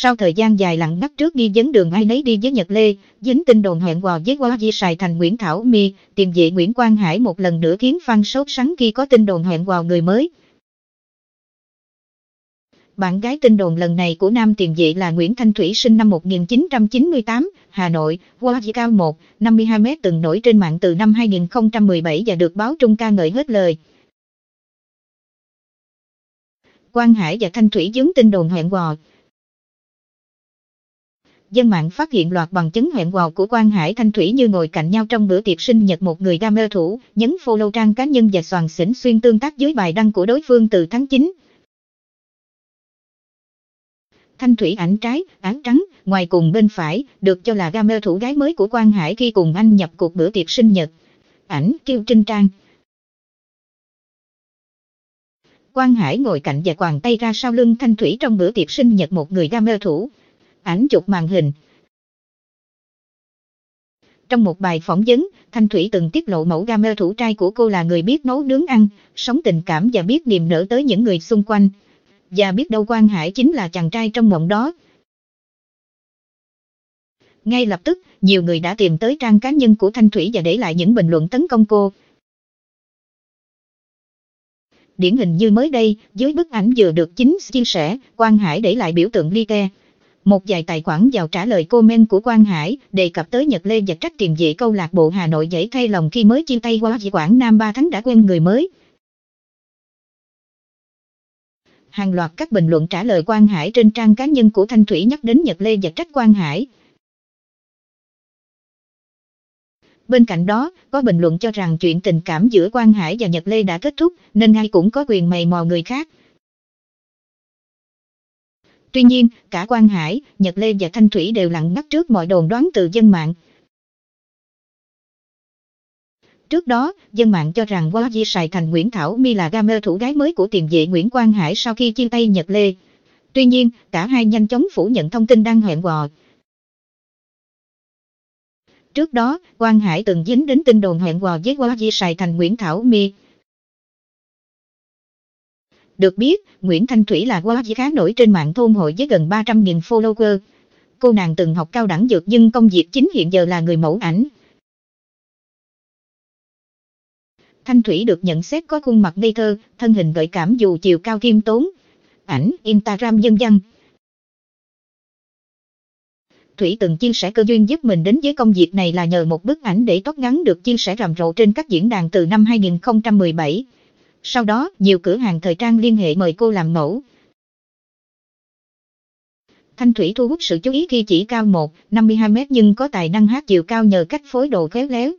Sau thời gian dài lặng ngắt trước đi dấn đường ai nấy đi với Nhật Lê, dính tin đồn hẹn hò với Hoa Di Sài thành Nguyễn Thảo Mi, tiền vệ Nguyễn Quang Hải một lần nữa khiến Phan sốt sắng khi có tin đồn hẹn hò người mới. Bạn gái tin đồn lần này của nam tiền vệ là Nguyễn Thanh Thủy sinh năm 1998, Hà Nội, Hoa Di Cao 1, 52m từng nổi trên mạng từ năm 2017 và được báo Trung ca ngợi hết lời. Quang Hải và Thanh Thủy dướng tin đồn hẹn hò dân mạng phát hiện loạt bằng chứng hẹn hò của Quang Hải Thanh Thủy như ngồi cạnh nhau trong bữa tiệc sinh nhật một người gamer thủ, nhấn follow trang cá nhân và soàn xỉn xuyên tương tác dưới bài đăng của đối phương từ tháng 9. Thanh Thủy ảnh trái, án trắng, ngoài cùng bên phải, được cho là gamer thủ gái mới của Quang Hải khi cùng anh nhập cuộc bữa tiệc sinh nhật. Ảnh kêu trinh trang. Quang Hải ngồi cạnh và quàng tay ra sau lưng Thanh Thủy trong bữa tiệc sinh nhật một người gamer thủ, ảnh chụp màn hình. Trong một bài phỏng vấn, Thanh Thủy từng tiết lộ mẫu gamer thủ trai của cô là người biết nấu nướng ăn, sống tình cảm và biết niềm nở tới những người xung quanh. Và biết đâu Quang Hải chính là chàng trai trong mộng đó. Ngay lập tức, nhiều người đã tìm tới trang cá nhân của Thanh Thủy và để lại những bình luận tấn công cô. Điển hình như mới đây, dưới bức ảnh vừa được chính chia sẻ, Quang Hải để lại biểu tượng ly ke. Một vài tài khoản vào trả lời comment của Quang Hải đề cập tới Nhật Lê giật trách tìm về câu lạc bộ Hà Nội dễ thay lòng khi mới chia tay qua với Quảng Nam 3 tháng đã quen người mới. Hàng loạt các bình luận trả lời Quang Hải trên trang cá nhân của Thanh Thủy nhắc đến Nhật Lê giật trách Quang Hải, Bên cạnh đó, có bình luận cho rằng chuyện tình cảm giữa Quang Hải và Nhật Lê đã kết thúc, nên ai cũng có quyền mày mò người khác. Tuy nhiên, cả Quang Hải, Nhật Lê và Thanh Thủy đều lặng ngắt trước mọi đồn đoán từ dân mạng. Trước đó, dân mạng cho rằng Hoa Di Sài Thành Nguyễn Thảo mi là gamer thủ gái mới của tiền vệ Nguyễn Quang Hải sau khi chia tay Nhật Lê. Tuy nhiên, cả hai nhanh chóng phủ nhận thông tin đang hẹn hò. Trước đó, Quang Hải từng dính đến tin đồn hẹn hò với Hoa Di Sài Thành Nguyễn Thảo mi được biết, Nguyễn Thanh Thủy là quá khá nổi trên mạng thôn hội với gần 300.000 follower. Cô nàng từng học cao đẳng dược nhưng công việc chính hiện giờ là người mẫu ảnh. Thanh Thủy được nhận xét có khuôn mặt ngây thơ, thân hình gợi cảm dù chiều cao khiêm tốn. Ảnh Instagram dân dân. Thủy từng chia sẻ cơ duyên giúp mình đến với công việc này là nhờ một bức ảnh để tóc ngắn được chia sẻ rầm rộ trên các diễn đàn từ năm 2017. Sau đó, nhiều cửa hàng thời trang liên hệ mời cô làm mẫu. Thanh Thủy thu hút sự chú ý khi chỉ cao 1, 52 mét nhưng có tài năng hát chiều cao nhờ cách phối đồ khéo léo,